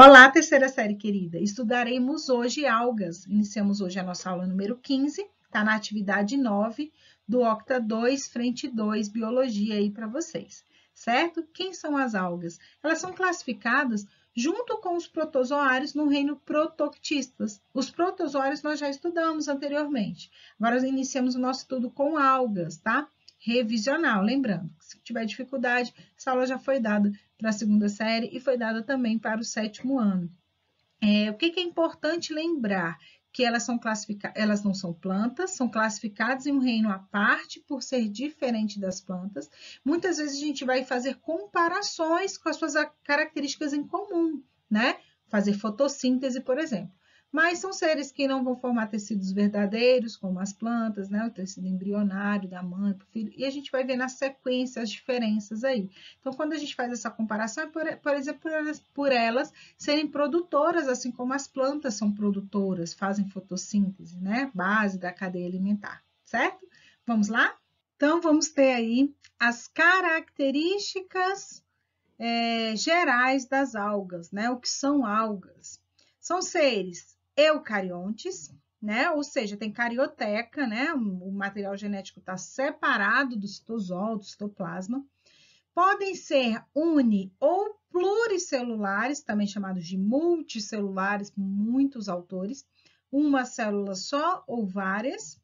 Olá, terceira série querida. Estudaremos hoje algas. Iniciamos hoje a nossa aula número 15, está na atividade 9 do Octa 2, frente 2, biologia aí para vocês, certo? Quem são as algas? Elas são classificadas junto com os protozoários no reino protoctistas. Os protozoários nós já estudamos anteriormente. Agora iniciamos o nosso estudo com algas, tá? Revisional, lembrando, se tiver dificuldade, essa aula já foi dada para a segunda série e foi dada também para o sétimo ano. É, o que, que é importante lembrar? que elas são elas não são plantas, são classificadas em um reino à parte por ser diferente das plantas. Muitas vezes a gente vai fazer comparações com as suas características em comum, né? Fazer fotossíntese, por exemplo mas são seres que não vão formar tecidos verdadeiros, como as plantas, né? o tecido embrionário da mãe para o filho, e a gente vai ver na sequência as diferenças aí. Então, quando a gente faz essa comparação, é por, por exemplo, por elas, por elas, serem produtoras, assim como as plantas são produtoras, fazem fotossíntese, né? base da cadeia alimentar, certo? Vamos lá? Então, vamos ter aí as características é, gerais das algas, né? O que são algas? São seres eucariontes, né? Ou seja, tem carioteca, né? O material genético está separado do citosol, do citoplasma. Podem ser uni ou pluricelulares, também chamados de multicelulares por muitos autores, uma célula só ou várias.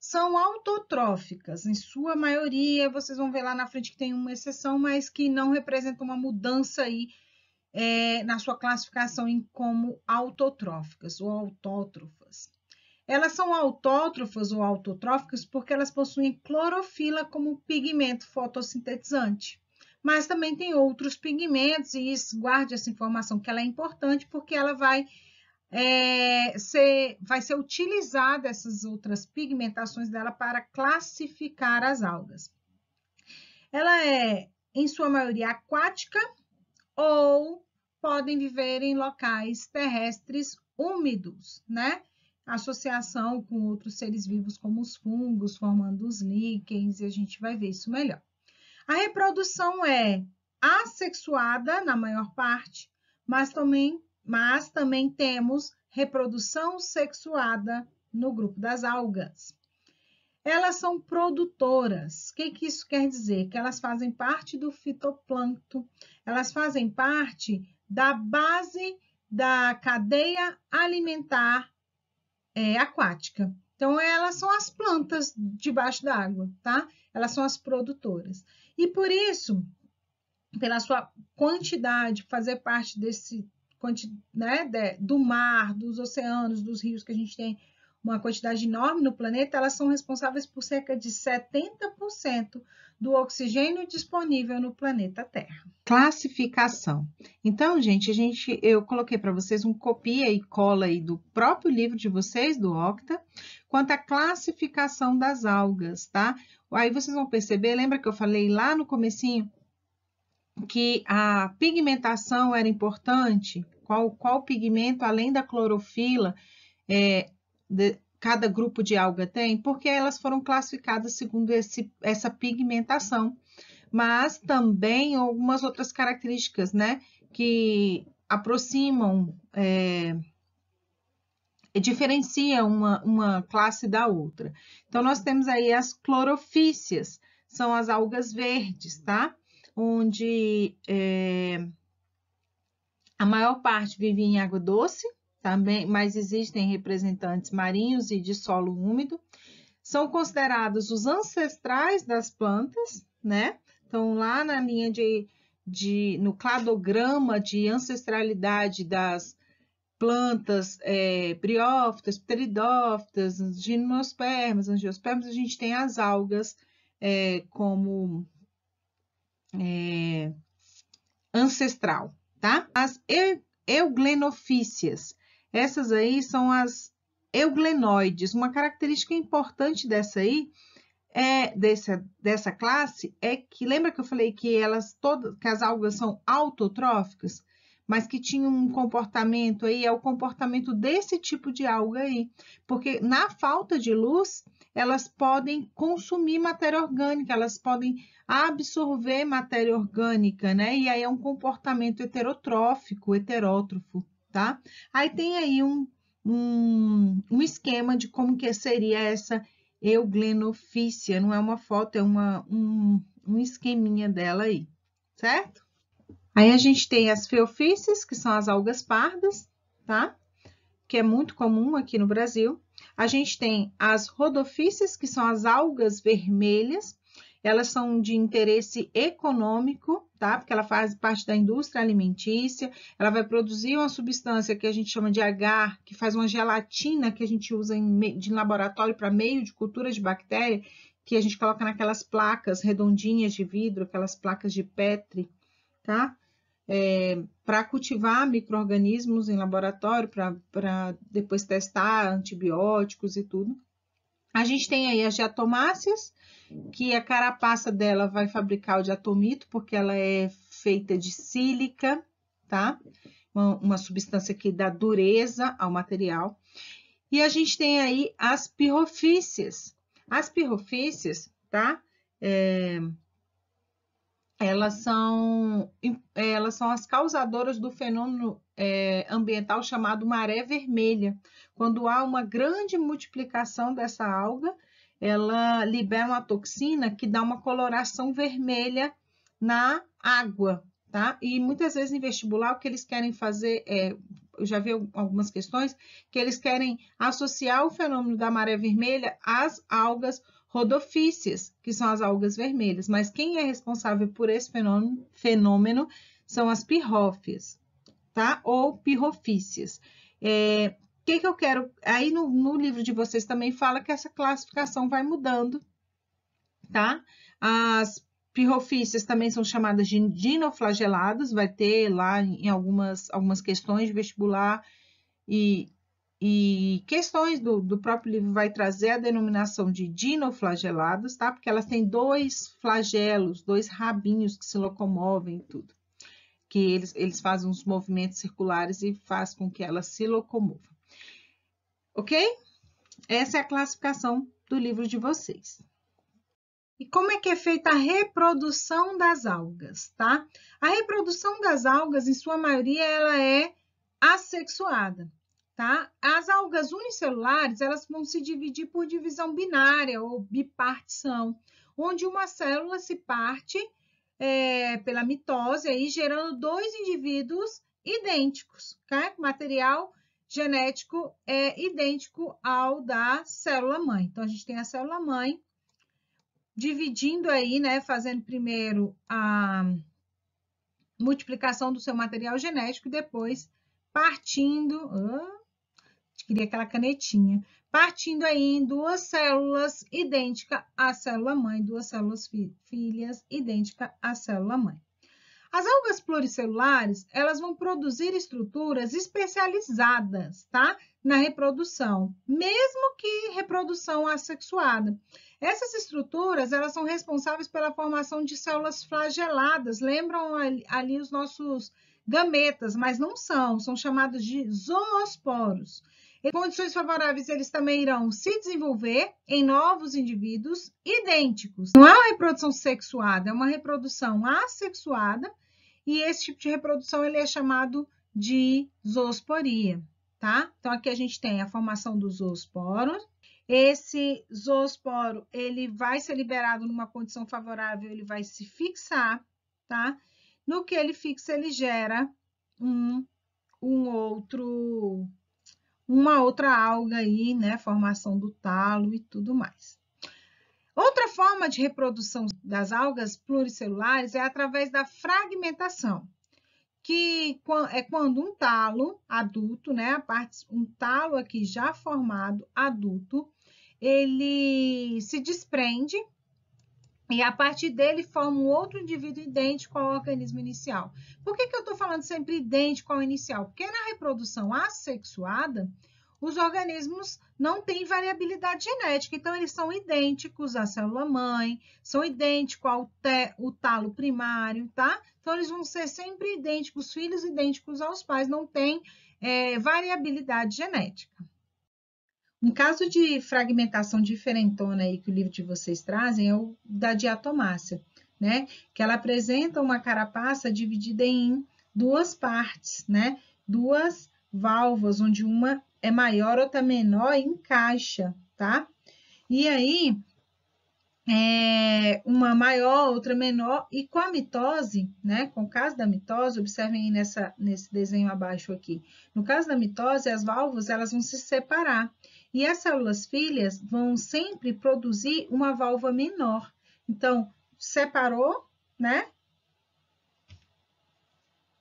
São autotróficas, em sua maioria, vocês vão ver lá na frente que tem uma exceção, mas que não representa uma mudança aí é, na sua classificação em como autotróficas ou autótrofas. Elas são autótrofas ou autotróficas porque elas possuem clorofila como pigmento fotossintetizante. Mas também tem outros pigmentos, e isso, guarde essa informação que ela é importante porque ela vai é, ser, vai ser utilizada essas outras pigmentações dela para classificar as algas. Ela é, em sua maioria, aquática, ou podem viver em locais terrestres úmidos, né? Associação com outros seres vivos, como os fungos, formando os líquens, e a gente vai ver isso melhor. A reprodução é assexuada na maior parte, mas também, mas também temos reprodução sexuada no grupo das algas. Elas são produtoras. O que, que isso quer dizer? Que elas fazem parte do fitoplâncton, elas fazem parte da base da cadeia alimentar é, aquática. Então, elas são as plantas debaixo da água, tá? Elas são as produtoras. E por isso, pela sua quantidade, fazer parte desse né, do mar, dos oceanos, dos rios que a gente tem uma quantidade enorme no planeta, elas são responsáveis por cerca de 70% do oxigênio disponível no planeta Terra. Classificação. Então, gente, a gente eu coloquei para vocês um copia e cola aí do próprio livro de vocês do Octa, quanto à classificação das algas, tá? Aí vocês vão perceber, lembra que eu falei lá no comecinho que a pigmentação era importante? Qual, qual pigmento, além da clorofila, é, de, cada grupo de alga tem, porque elas foram classificadas segundo esse, essa pigmentação, mas também algumas outras características, né, que aproximam, é, diferenciam uma, uma classe da outra. Então, nós temos aí as clorofícias, são as algas verdes, tá? Onde é, a maior parte vive em água doce, também, mas existem representantes marinhos e de solo úmido. São considerados os ancestrais das plantas, né? Então, lá na linha de, de no cladograma de ancestralidade das plantas é, briófitas, pteridófitas, gimnospermas, angiospermas, a gente tem as algas é, como é, ancestral, tá? As euglenofícias essas aí são as euglenoides. Uma característica importante dessa aí é dessa, dessa classe é que lembra que eu falei que elas todas que as algas são autotróficas, mas que tinham um comportamento aí é o comportamento desse tipo de alga aí, porque na falta de luz elas podem consumir matéria orgânica, elas podem absorver matéria orgânica, né? E aí é um comportamento heterotrófico, heterótrofo tá? Aí tem aí um, um, um esquema de como que seria essa euglenofícia, não é uma foto, é uma, um, um esqueminha dela aí, certo? Aí a gente tem as feofícies, que são as algas pardas, tá? Que é muito comum aqui no Brasil. A gente tem as rodofícies, que são as algas vermelhas, elas são de interesse econômico, tá? Porque ela faz parte da indústria alimentícia, ela vai produzir uma substância que a gente chama de agar, que faz uma gelatina que a gente usa em, de laboratório para meio de cultura de bactéria, que a gente coloca naquelas placas redondinhas de vidro, aquelas placas de Petri, tá? É, para cultivar micro-organismos em laboratório, para depois testar antibióticos e tudo. A gente tem aí as diatomáceas, que a carapaça dela vai fabricar o diatomito, porque ela é feita de sílica, tá? Uma, uma substância que dá dureza ao material. E a gente tem aí as pirrofícias. As pirrofícias, tá? É, elas são, é, elas são as causadoras do fenômeno é, ambiental chamado maré vermelha. Quando há uma grande multiplicação dessa alga, ela libera uma toxina que dá uma coloração vermelha na água, tá? E muitas vezes em vestibular o que eles querem fazer é, eu já vi algumas questões que eles querem associar o fenômeno da maré vermelha às algas rodofícias, que são as algas vermelhas, mas quem é responsável por esse fenômeno, fenômeno são as pirrófias, tá? Ou pirrofícias. É, o que, que, eu quero? Aí no, no, livro de vocês também fala que essa classificação vai mudando, tá? As pirrofícias também são chamadas de dinoflageladas, vai ter lá em algumas, algumas questões de vestibular e e questões do, do próprio livro vai trazer a denominação de dinoflagelados, tá? Porque elas têm dois flagelos, dois rabinhos que se locomovem e tudo. Que eles, eles fazem uns movimentos circulares e faz com que elas se locomovam. Ok? Essa é a classificação do livro de vocês. E como é que é feita a reprodução das algas, tá? A reprodução das algas, em sua maioria, ela é assexuada tá? As algas unicelulares, elas vão se dividir por divisão binária ou bipartição, onde uma célula se parte é, pela mitose, aí, gerando dois indivíduos idênticos, tá? material genético é idêntico ao da célula mãe. Então, a gente tem a célula mãe dividindo aí, né, fazendo primeiro a multiplicação do seu material genético e depois partindo adquirir aquela canetinha, partindo aí em duas células idêntica à célula mãe, duas células filhas idêntica à célula mãe. As algas pluricelulares, elas vão produzir estruturas especializadas, tá? Na reprodução, mesmo que reprodução assexuada. Essas estruturas, elas são responsáveis pela formação de células flageladas, lembram ali, ali os nossos gametas, mas não são, são chamados de zoosporos. Em condições favoráveis, eles também irão se desenvolver em novos indivíduos idênticos. Não é uma reprodução sexuada, é uma reprodução assexuada, e esse tipo de reprodução ele é chamado de zoosporia, tá? Então aqui a gente tem a formação dos zoosporo. Esse zoosporo, ele vai ser liberado numa condição favorável, ele vai se fixar, tá? No que ele fixa, ele gera um, um outro uma outra alga aí, né? Formação do talo e tudo mais. Outra forma de reprodução das algas pluricelulares é através da fragmentação, que é quando um talo adulto, né, a parte, um talo aqui já formado adulto, ele se desprende e a partir dele forma um outro indivíduo idêntico ao organismo inicial. Por que, que eu estou falando sempre idêntico ao inicial? Porque na reprodução assexuada, os organismos não têm variabilidade genética, então eles são idênticos à célula mãe, são idênticos ao te, o talo primário, tá? Então eles vão ser sempre idênticos, filhos idênticos aos pais, não tem é, variabilidade genética. Um caso de fragmentação diferentona aí que o livro de vocês trazem é o da diatomácia, né? Que ela apresenta uma carapaça dividida em duas partes, né? Duas válvulas, onde uma é maior, outra menor e encaixa, tá? E aí, é, uma maior, outra menor, e com a mitose, né? Com o caso da mitose, observem aí nessa, nesse desenho abaixo aqui. No caso da mitose, as válvulas elas vão se separar. E as células filhas vão sempre produzir uma válvula menor. Então, separou, né?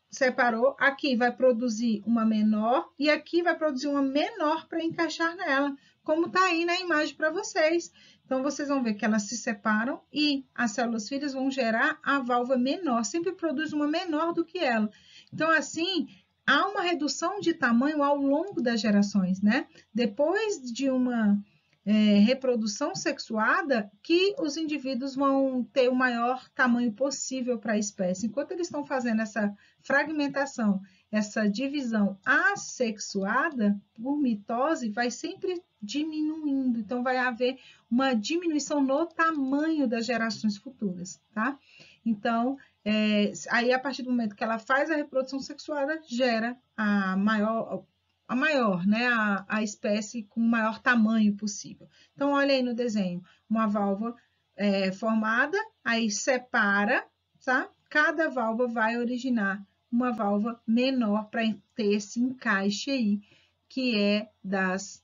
Separou, aqui vai produzir uma menor e aqui vai produzir uma menor para encaixar nela, como está aí na imagem para vocês. Então, vocês vão ver que elas se separam e as células filhas vão gerar a válvula menor, sempre produz uma menor do que ela. Então, assim, há uma redução de tamanho ao longo das gerações, né? Depois de uma é, reprodução sexuada, que os indivíduos vão ter o maior tamanho possível para a espécie. Enquanto eles estão fazendo essa fragmentação, essa divisão assexuada por mitose, vai sempre diminuindo. Então, vai haver uma diminuição no tamanho das gerações futuras, tá? Então, é, aí, a partir do momento que ela faz a reprodução sexuada, gera a maior, a maior, né? A, a espécie com o maior tamanho possível. Então, olha aí no desenho, uma válvula é, formada, aí separa, tá? Cada válvula vai originar uma válvula menor para ter esse encaixe aí, que é das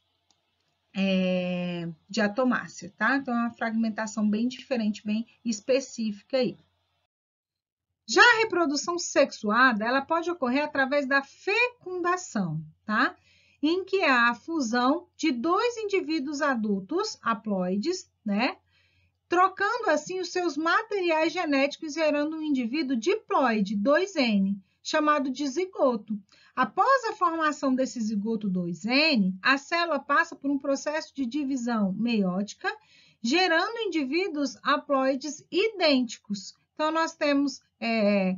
é, diatomácea, tá? Então, é uma fragmentação bem diferente, bem específica aí. Já a reprodução sexuada, ela pode ocorrer através da fecundação, tá? Em que há a fusão de dois indivíduos adultos haploides, né? Trocando assim os seus materiais genéticos e gerando um indivíduo diploide 2N, chamado de zigoto. Após a formação desse zigoto 2N, a célula passa por um processo de divisão meiótica, gerando indivíduos haploides idênticos, então, nós temos é,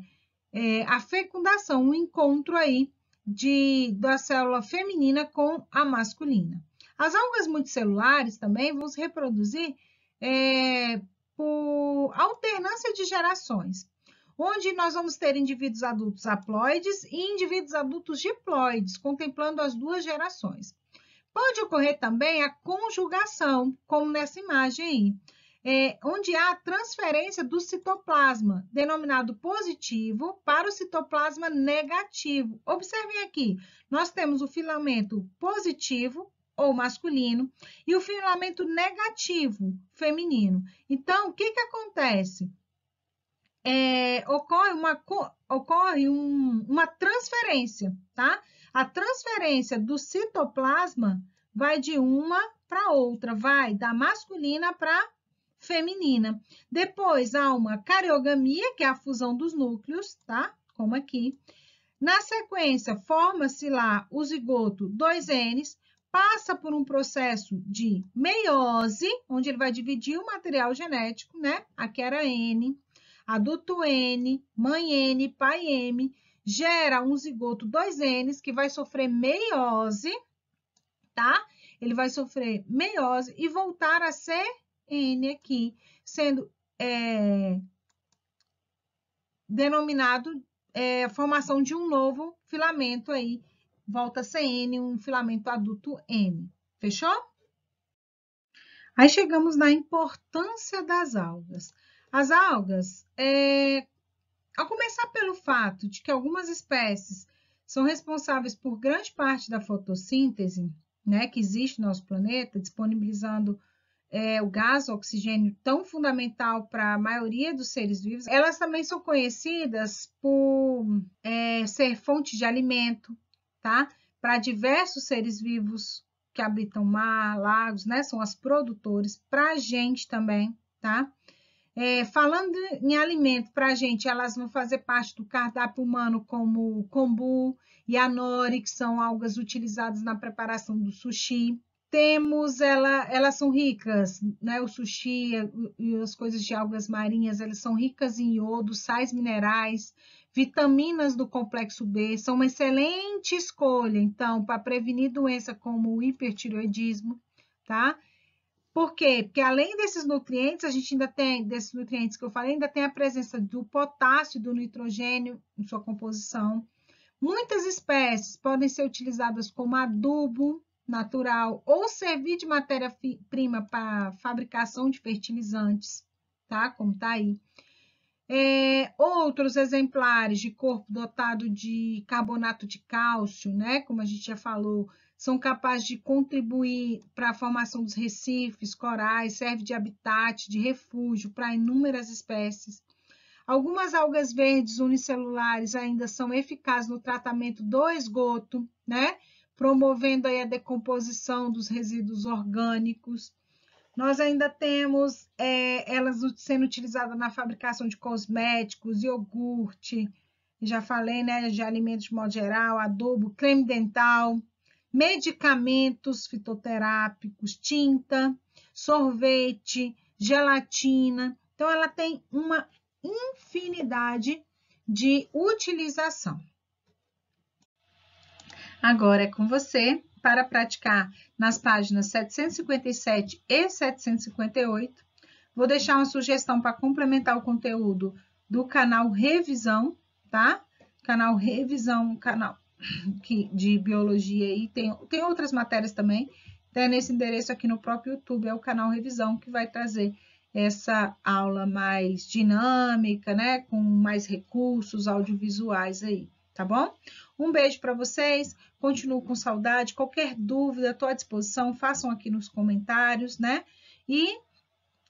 é, a fecundação, um encontro aí de, da célula feminina com a masculina. As algas multicelulares também vão se reproduzir é, por alternância de gerações, onde nós vamos ter indivíduos adultos haploides e indivíduos adultos diploides, contemplando as duas gerações. Pode ocorrer também a conjugação, como nessa imagem aí é, onde há transferência do citoplasma, denominado positivo, para o citoplasma negativo. Observem aqui, nós temos o filamento positivo, ou masculino, e o filamento negativo, feminino. Então, o que, que acontece? É, ocorre uma, ocorre um, uma transferência, tá? A transferência do citoplasma vai de uma para outra, vai da masculina para feminina. Depois há uma cariogamia, que é a fusão dos núcleos, tá? Como aqui. Na sequência, forma-se lá o zigoto 2 n passa por um processo de meiose, onde ele vai dividir o material genético, né? Aqui era N, adulto N, mãe N, pai M, gera um zigoto 2 n que vai sofrer meiose, tá? Ele vai sofrer meiose e voltar a ser N aqui, sendo é, denominado é, formação de um novo filamento aí, volta CN, um filamento adulto N. Fechou? Aí chegamos na importância das algas. As algas, é, começar pelo fato de que algumas espécies são responsáveis por grande parte da fotossíntese né, que existe no nosso planeta, disponibilizando é, o gás, o oxigênio, tão fundamental para a maioria dos seres vivos, elas também são conhecidas por é, ser fonte de alimento, tá? Para diversos seres vivos que habitam mar, lagos, né? São as produtores, para a gente também, tá? É, falando em alimento, para a gente, elas vão fazer parte do cardápio humano, como o kombu e a nori, que são algas utilizadas na preparação do sushi, temos ela, elas são ricas, né? O sushi e as coisas de algas marinhas, elas são ricas em iodo, sais minerais, vitaminas do complexo B, são uma excelente escolha, então, para prevenir doença como o hipertireoidismo, tá? Por quê? Porque além desses nutrientes, a gente ainda tem, desses nutrientes que eu falei, ainda tem a presença do potássio, do nitrogênio em sua composição. Muitas espécies podem ser utilizadas como adubo, natural ou servir de matéria-prima para fabricação de fertilizantes, tá? Como tá aí. É, outros exemplares de corpo dotado de carbonato de cálcio, né? Como a gente já falou, são capazes de contribuir para a formação dos recifes, corais, serve de habitat, de refúgio para inúmeras espécies. Algumas algas verdes unicelulares ainda são eficazes no tratamento do esgoto, né? promovendo a decomposição dos resíduos orgânicos. Nós ainda temos é, elas sendo utilizadas na fabricação de cosméticos, iogurte, já falei, né, de alimentos de modo geral, adubo, creme dental, medicamentos fitoterápicos, tinta, sorvete, gelatina. Então, ela tem uma infinidade de utilização. Agora é com você para praticar nas páginas 757 e 758. Vou deixar uma sugestão para complementar o conteúdo do canal Revisão, tá? Canal Revisão, canal de biologia e tem, tem outras matérias também. Tem nesse endereço aqui no próprio YouTube, é o canal Revisão que vai trazer essa aula mais dinâmica, né? Com mais recursos audiovisuais aí, tá bom? Um beijo para vocês, continuo com saudade. Qualquer dúvida, estou à disposição, façam aqui nos comentários, né? E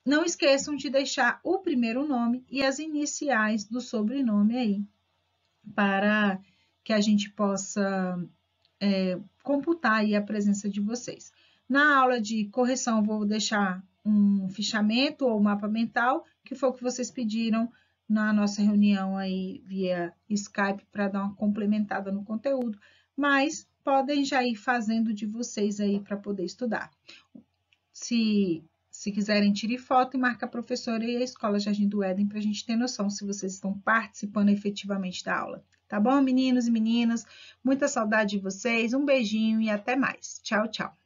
não esqueçam de deixar o primeiro nome e as iniciais do sobrenome aí, para que a gente possa é, computar aí a presença de vocês. Na aula de correção, vou deixar um fichamento ou mapa mental, que foi o que vocês pediram na nossa reunião aí via Skype para dar uma complementada no conteúdo, mas podem já ir fazendo de vocês aí para poder estudar. Se, se quiserem, tire foto e marca a professora e a Escola Jardim do Éden para a gente ter noção se vocês estão participando efetivamente da aula. Tá bom, meninos e meninas? Muita saudade de vocês, um beijinho e até mais. Tchau, tchau.